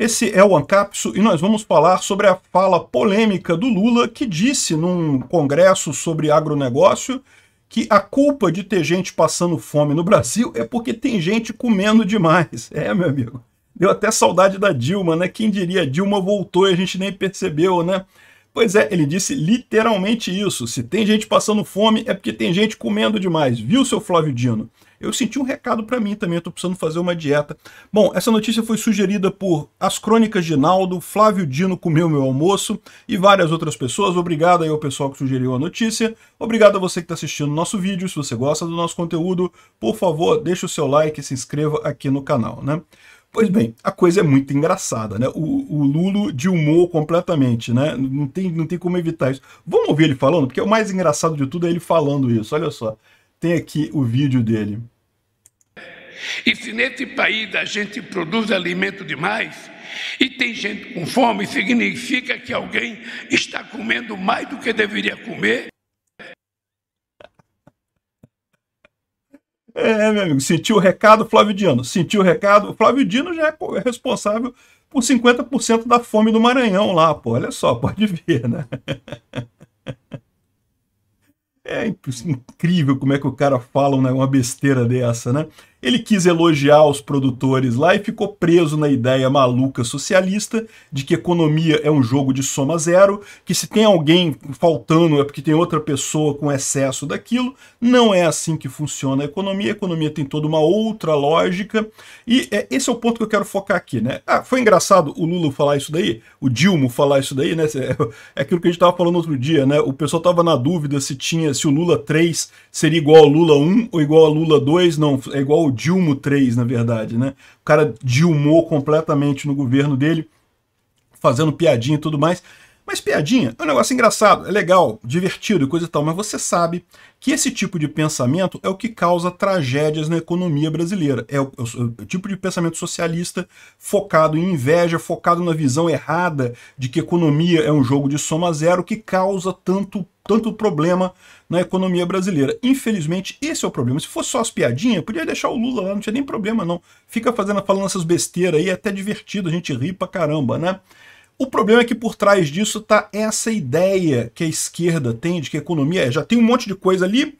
Esse é o Ancapso e nós vamos falar sobre a fala polêmica do Lula que disse num congresso sobre agronegócio que a culpa de ter gente passando fome no Brasil é porque tem gente comendo demais. É, meu amigo. Deu até saudade da Dilma, né? Quem diria, Dilma voltou e a gente nem percebeu, né? Pois é, ele disse literalmente isso. Se tem gente passando fome é porque tem gente comendo demais, viu, seu Flávio Dino? eu senti um recado para mim também, eu tô precisando fazer uma dieta. Bom, essa notícia foi sugerida por As Crônicas de Naldo, Flávio Dino comeu meu almoço e várias outras pessoas. Obrigado aí ao pessoal que sugeriu a notícia. Obrigado a você que está assistindo nosso vídeo. Se você gosta do nosso conteúdo, por favor, deixe o seu like e se inscreva aqui no canal, né? Pois bem, a coisa é muito engraçada, né? O, o Lulo humor completamente, né? Não tem, não tem como evitar isso. Vamos ouvir ele falando, porque o mais engraçado de tudo é ele falando isso, olha só. Tem aqui o vídeo dele. E se nesse país a gente produz alimento demais e tem gente com fome, significa que alguém está comendo mais do que deveria comer. É, meu amigo, sentiu o recado, Flávio Dino. Sentiu o recado, Flávio Dino já é, é responsável por 50% da fome do Maranhão lá, pô. Olha só, pode ver, né? É incrível como é que o cara fala uma besteira dessa, né? Ele quis elogiar os produtores lá e ficou preso na ideia maluca socialista de que economia é um jogo de soma zero, que se tem alguém faltando é porque tem outra pessoa com excesso daquilo. Não é assim que funciona a economia. A economia tem toda uma outra lógica. E é, esse é o ponto que eu quero focar aqui, né? Ah, foi engraçado o Lula falar isso daí, o Dilma falar isso daí, né? É aquilo que a gente estava falando outro dia, né? O pessoal estava na dúvida se tinha se o Lula 3 seria igual ao Lula 1 ou igual ao Lula 2, não, é igual ao o Dilma 3, na verdade, né? O cara dilmou completamente no governo dele, fazendo piadinha e tudo mais. Mas piadinha é um negócio engraçado, é legal, divertido e coisa e tal, mas você sabe que esse tipo de pensamento é o que causa tragédias na economia brasileira. É o, é é o tipo de pensamento socialista focado em inveja, focado na visão errada de que economia é um jogo de soma zero que causa tanto tanto problema na economia brasileira. Infelizmente, esse é o problema. Se fosse só as piadinhas, podia deixar o Lula lá, não tinha nem problema não. Fica fazendo, falando essas besteiras aí, é até divertido, a gente ri pra caramba, né? O problema é que por trás disso está essa ideia que a esquerda tem de que a economia é, já tem um monte de coisa ali,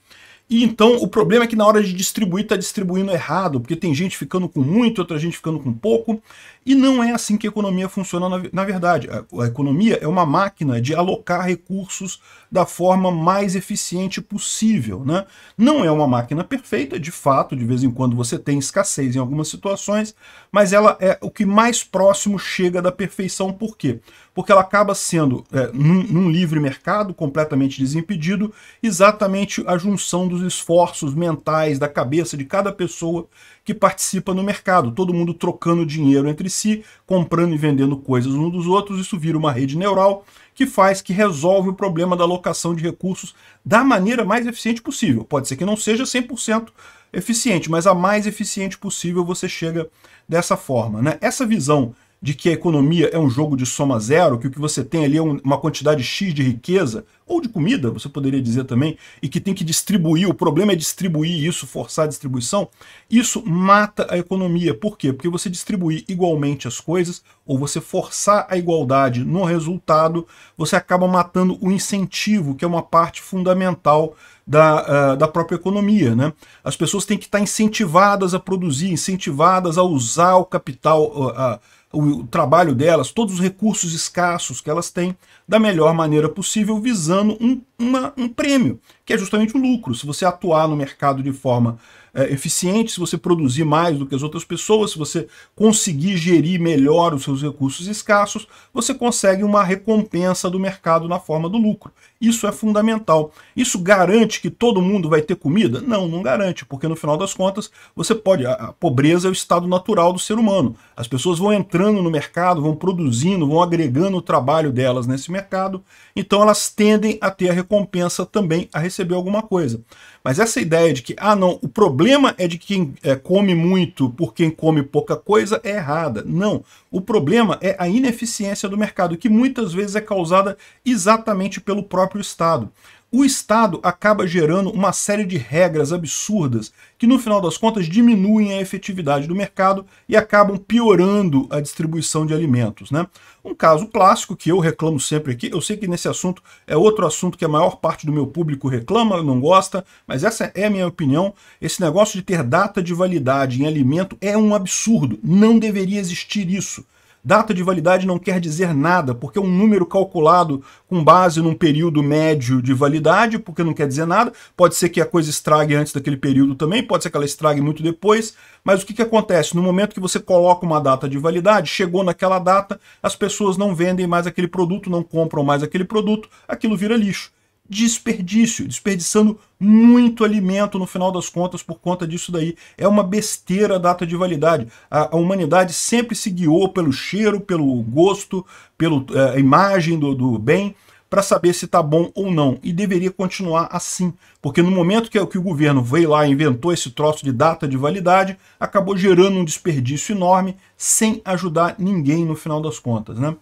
e então o problema é que na hora de distribuir está distribuindo errado, porque tem gente ficando com muito, outra gente ficando com pouco, e não é assim que a economia funciona na, na verdade. A, a, economia é uma máquina de alocar recursos da forma mais eficiente possível. Né? Não é uma máquina perfeita, de fato, de vez em quando você tem escassez em algumas situações, mas ela é o que mais próximo chega da perfeição. Por quê? Porque ela acaba sendo, é, num, num livre mercado completamente desimpedido, exatamente a junção dos os esforços mentais da cabeça de cada pessoa que participa no mercado. Todo mundo trocando dinheiro entre si, comprando e vendendo coisas uns dos outros. Isso vira uma rede neural que faz, que resolve o problema da alocação de recursos da maneira mais eficiente possível. Pode ser que não seja 100% eficiente, mas a mais eficiente possível você chega dessa forma. Né? Essa visão de que a economia é um jogo de soma zero, que o que você tem ali é uma quantidade X de riqueza, ou de comida, você poderia dizer também, e que tem que distribuir, o problema é distribuir isso, forçar a distribuição, isso mata a economia. Por quê? Porque você distribuir igualmente as coisas, ou você forçar a igualdade no resultado, você acaba matando o incentivo, que é uma parte fundamental da, uh, da própria economia. Né? As pessoas têm que estar incentivadas a produzir, incentivadas a usar o capital, uh, uh o trabalho delas, todos os recursos escassos que elas têm, da melhor maneira possível, visando um uma, um prêmio, que é justamente o lucro. Se você atuar no mercado de forma é, eficiente, se você produzir mais do que as outras pessoas, se você conseguir gerir melhor os seus recursos escassos, você consegue uma recompensa do mercado na forma do lucro. Isso é fundamental. Isso garante que todo mundo vai ter comida? Não, não garante, porque no final das contas você pode. A, a pobreza é o estado natural do ser humano. As pessoas vão entrando no mercado, vão produzindo, vão agregando o trabalho delas nesse mercado, então elas tendem a ter a recompensa também a receber alguma coisa. Mas essa ideia de que, ah não, o problema é de quem é, come muito por quem come pouca coisa é errada. Não, o problema é a ineficiência do mercado, que muitas vezes é causada exatamente pelo próprio Estado o Estado acaba gerando uma série de regras absurdas que, no final das contas, diminuem a efetividade do mercado e acabam piorando a distribuição de alimentos. Né? Um caso clássico que eu reclamo sempre aqui, eu sei que nesse assunto é outro assunto que a maior parte do meu público reclama, não gosta, mas essa é a minha opinião. Esse negócio de ter data de validade em alimento é um absurdo, não deveria existir isso. Data de validade não quer dizer nada, porque é um número calculado com base num período médio de validade, porque não quer dizer nada. Pode ser que a coisa estrague antes daquele período também, pode ser que ela estrague muito depois, mas o que, que acontece? No momento que você coloca uma data de validade, chegou naquela data, as pessoas não vendem mais aquele produto, não compram mais aquele produto, aquilo vira lixo desperdício, desperdiçando muito alimento no final das contas por conta disso daí. É uma besteira a data de validade. A, a humanidade sempre se guiou pelo cheiro, pelo gosto, pela é, imagem do, do bem para saber se está bom ou não. E deveria continuar assim, porque no momento que, que o governo veio lá e inventou esse troço de data de validade, acabou gerando um desperdício enorme sem ajudar ninguém no final das contas. Né?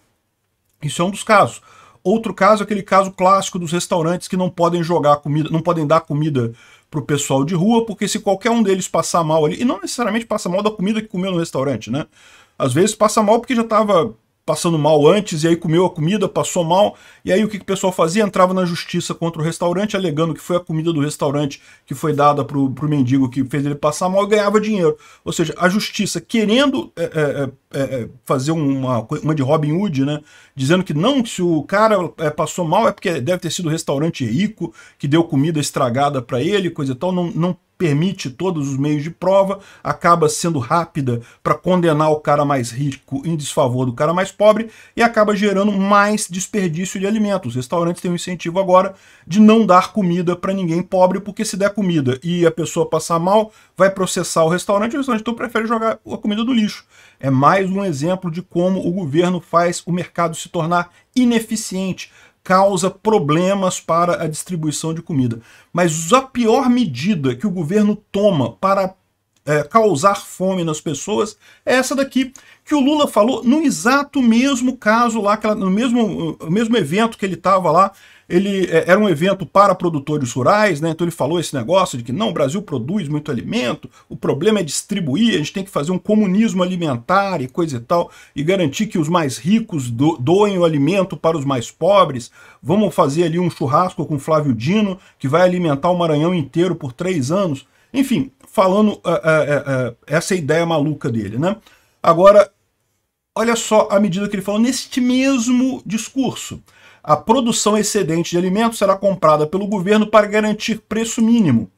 Isso é um dos casos. Outro caso, é aquele caso clássico dos restaurantes que não podem jogar comida, não podem dar comida para o pessoal de rua, porque se qualquer um deles passar mal ali, e não necessariamente passa mal da comida que comeu no restaurante, né? Às vezes passa mal porque já estava passando mal antes, e aí comeu a comida, passou mal, e aí o que, que o pessoal fazia? Entrava na justiça contra o restaurante, alegando que foi a comida do restaurante que foi dada para o mendigo que fez ele passar mal e ganhava dinheiro. Ou seja, a justiça querendo é, é, é, é fazer uma, uma de Robin Hood, né? Dizendo que não, se o cara é, passou mal é porque deve ter sido o restaurante rico que deu comida estragada para ele, coisa e tal, não, não permite todos os meios de prova, acaba sendo rápida para condenar o cara mais rico em desfavor do cara mais pobre e acaba gerando mais desperdício de alimentos. Os restaurantes têm um incentivo agora de não dar comida para ninguém pobre, porque se der comida e a pessoa passar mal, vai processar o restaurante, o restaurante então prefere jogar a comida do lixo. É mais um exemplo de como o governo faz o mercado se tornar ineficiente, causa problemas para a distribuição de comida. Mas a pior medida que o governo toma para é, causar fome nas pessoas, é essa daqui que o Lula falou no exato mesmo caso lá, no mesmo, mesmo evento que ele estava lá, ele é, era um evento para produtores rurais, né? Então ele falou esse negócio de que não, o Brasil produz muito alimento, o problema é distribuir, a gente tem que fazer um comunismo alimentar e coisa e tal, e garantir que os mais ricos do, doem o alimento para os mais pobres. Vamos fazer ali um churrasco com Flávio Dino, que vai alimentar o Maranhão inteiro por três anos. Enfim, falando uh, uh, uh, essa é ideia maluca dele, né? Agora, olha só a medida que ele falou neste mesmo discurso. A produção excedente de alimentos será comprada pelo governo para garantir preço mínimo.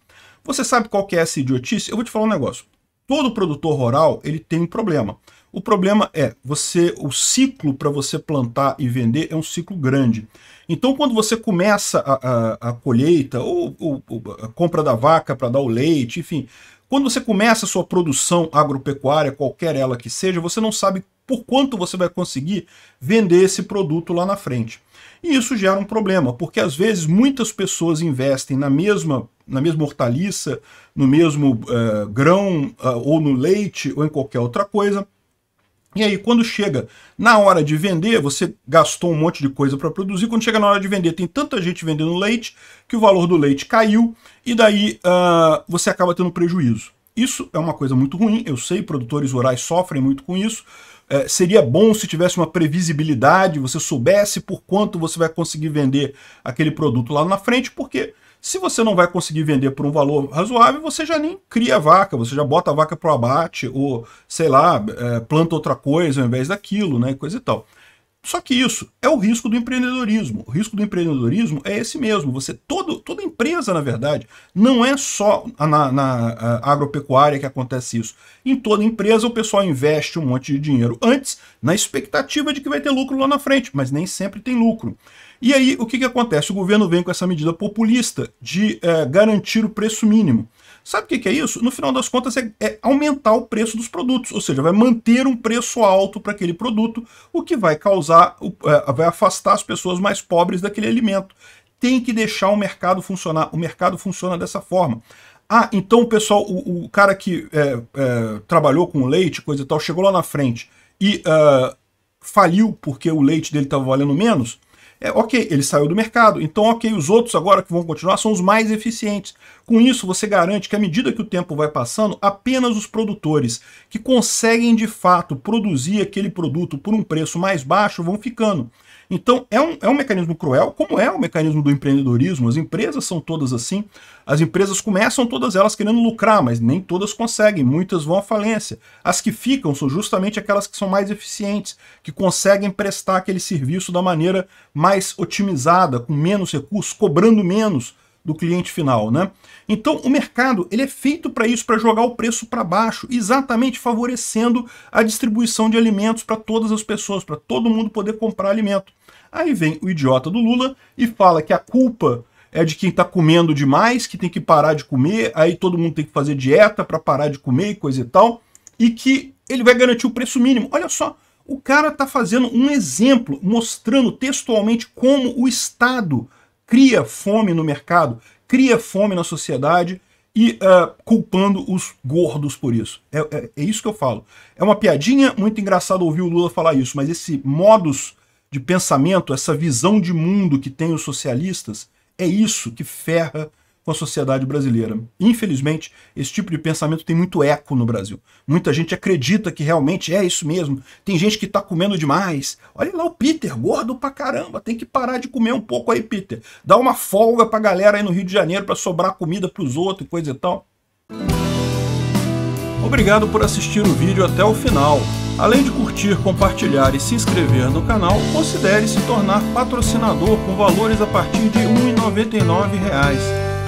Você sabe qual que é essa idiotice? Eu vou te falar um negócio. Todo produtor rural ele tem um problema. O problema é, você, o ciclo para você plantar e vender é um ciclo grande. Então, quando você começa a, a, a colheita, ou, ou, a compra da vaca para dar o leite, enfim, quando você começa a sua produção agropecuária, qualquer ela que seja, você não sabe por quanto você vai conseguir vender esse produto lá na frente. E isso gera um problema, porque às vezes muitas pessoas investem na mesma na mesma hortaliça, no mesmo uh, grão uh, ou no leite ou em qualquer outra coisa, e aí, quando chega na hora de vender, você gastou um monte de coisa para produzir. Quando chega na hora de vender, tem tanta gente vendendo leite que o valor do leite caiu e daí uh, você acaba tendo prejuízo. Isso é uma coisa muito ruim, eu sei, produtores rurais sofrem muito com isso. É, seria bom se tivesse uma previsibilidade, você soubesse por quanto você vai conseguir vender aquele produto lá na frente, porque se você não vai conseguir vender por um valor razoável, você já nem cria a vaca, você já bota a vaca para o abate, ou sei lá, eh, planta outra coisa ao invés daquilo, né? Coisa e tal. Só que isso é o risco do empreendedorismo. O risco do empreendedorismo é esse mesmo. Você todo, toda empresa, na verdade, não é só na, na agropecuária que acontece isso. Em toda empresa o pessoal investe um monte de dinheiro antes na expectativa de que vai ter lucro lá na frente, mas nem sempre tem lucro. E aí o que, que acontece? O governo vem com essa medida populista de é, garantir o preço mínimo. Sabe o que, que, é isso? No final das contas, é, é, aumentar o preço dos produtos, ou seja, vai manter um preço alto para aquele produto, o que vai causar usar, é, vai afastar as pessoas mais pobres daquele alimento. Tem que deixar o mercado funcionar. O mercado funciona dessa forma. Ah, então o pessoal, o, o cara que é, é, trabalhou com leite, coisa e tal, chegou lá na frente e uh, faliu porque o leite dele estava valendo menos. É, ok, ele saiu do mercado. Então, ok, os outros agora que vão continuar são os mais eficientes. Com isso, você garante que à medida que o tempo vai passando, apenas os produtores que conseguem de fato produzir aquele produto por um preço mais baixo vão ficando. Então é um, é um mecanismo cruel, como é o mecanismo do empreendedorismo. As empresas são todas assim. As empresas começam todas elas querendo lucrar, mas nem todas conseguem. Muitas vão à falência. As que ficam são justamente aquelas que são mais eficientes, que conseguem prestar aquele serviço da maneira mais otimizada, com menos recursos, cobrando menos do cliente final, né? Então o mercado ele é feito para isso, para jogar o preço para baixo, exatamente favorecendo a distribuição de alimentos para todas as pessoas, para todo mundo poder comprar alimento. Aí vem o idiota do Lula e fala que a culpa é de quem está comendo demais, que tem que parar de comer, aí todo mundo tem que fazer dieta para parar de comer e coisa e tal, e que ele vai garantir o preço mínimo. Olha só, o cara está fazendo um exemplo, mostrando textualmente como o Estado cria fome no mercado, cria fome na sociedade e uh, culpando os gordos por isso. É, é, é, isso que eu falo. É uma piadinha, muito engraçado ouvir o Lula falar isso, mas esse modus de pensamento, essa visão de mundo que tem os socialistas, é isso que ferra com a sociedade brasileira. Infelizmente, esse tipo de pensamento tem muito eco no Brasil. Muita gente acredita que realmente é isso mesmo. Tem gente que está comendo demais. Olha lá o Peter, gordo pra caramba, tem que parar de comer um pouco aí, Peter. Dá uma folga pra galera aí no Rio de Janeiro para sobrar comida pros outros e coisa e tal. Obrigado por assistir o vídeo até o final. Além de curtir, compartilhar e se inscrever no canal, considere se tornar patrocinador com valores a partir de R$ 1,99